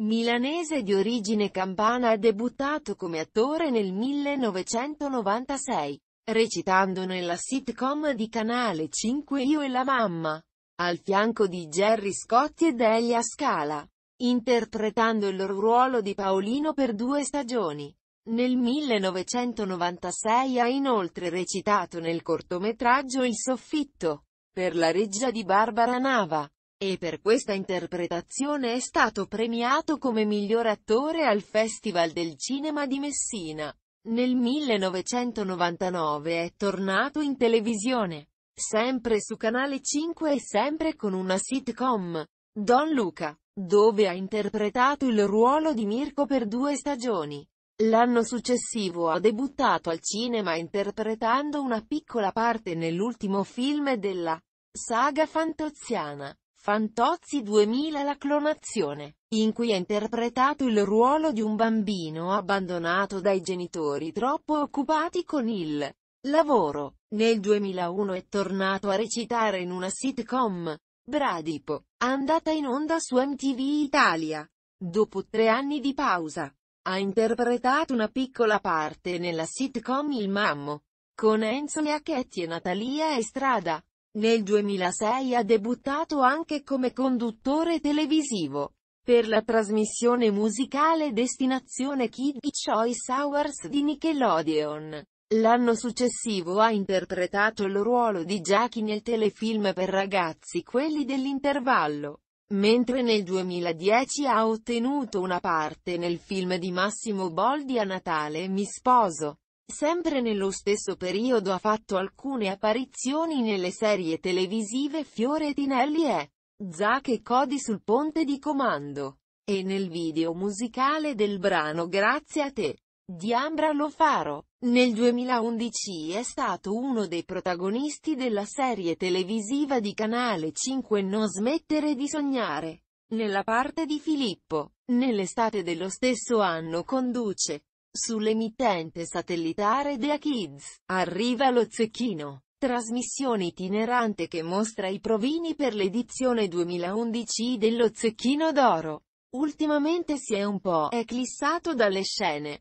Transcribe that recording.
Milanese di origine campana ha debuttato come attore nel 1996, recitando nella sitcom di Canale 5 Io e la mamma, al fianco di Jerry Scotti ed Elia Scala, interpretando il ruolo di Paolino per due stagioni. Nel 1996 ha inoltre recitato nel cortometraggio Il soffitto, per la regia di Barbara Nava e per questa interpretazione è stato premiato come miglior attore al Festival del Cinema di Messina. Nel 1999 è tornato in televisione, sempre su Canale 5 e sempre con una sitcom, Don Luca, dove ha interpretato il ruolo di Mirko per due stagioni. L'anno successivo ha debuttato al cinema interpretando una piccola parte nell'ultimo film della saga fantoziana. Fantozzi 2000 La clonazione, in cui ha interpretato il ruolo di un bambino abbandonato dai genitori troppo occupati con il lavoro. Nel 2001 è tornato a recitare in una sitcom, Bradipo, andata in onda su MTV Italia. Dopo tre anni di pausa, ha interpretato una piccola parte nella sitcom Il Mammo, con Enzo Iacchetti e Natalia Estrada. Nel 2006 ha debuttato anche come conduttore televisivo. Per la trasmissione musicale Destinazione Kid Choice Hours di Nickelodeon. L'anno successivo ha interpretato il ruolo di Jackie nel telefilm per ragazzi Quelli dell'intervallo, mentre nel 2010 ha ottenuto una parte nel film di Massimo Boldi a Natale Mi sposo. Sempre nello stesso periodo ha fatto alcune apparizioni nelle serie televisive Fiore Tinelli e Zac e Cody sul ponte di comando e nel video musicale del brano Grazie a te di Ambra Lofaro. Nel 2011 è stato uno dei protagonisti della serie televisiva di Canale 5 Non smettere di sognare. Nella parte di Filippo, nell'estate dello stesso anno conduce Sull'emittente satellitare Dea Kids, arriva lo Zecchino. Trasmissione itinerante che mostra i provini per l'edizione 2011 dello Zecchino d'Oro. Ultimamente si è un po' eclissato dalle scene.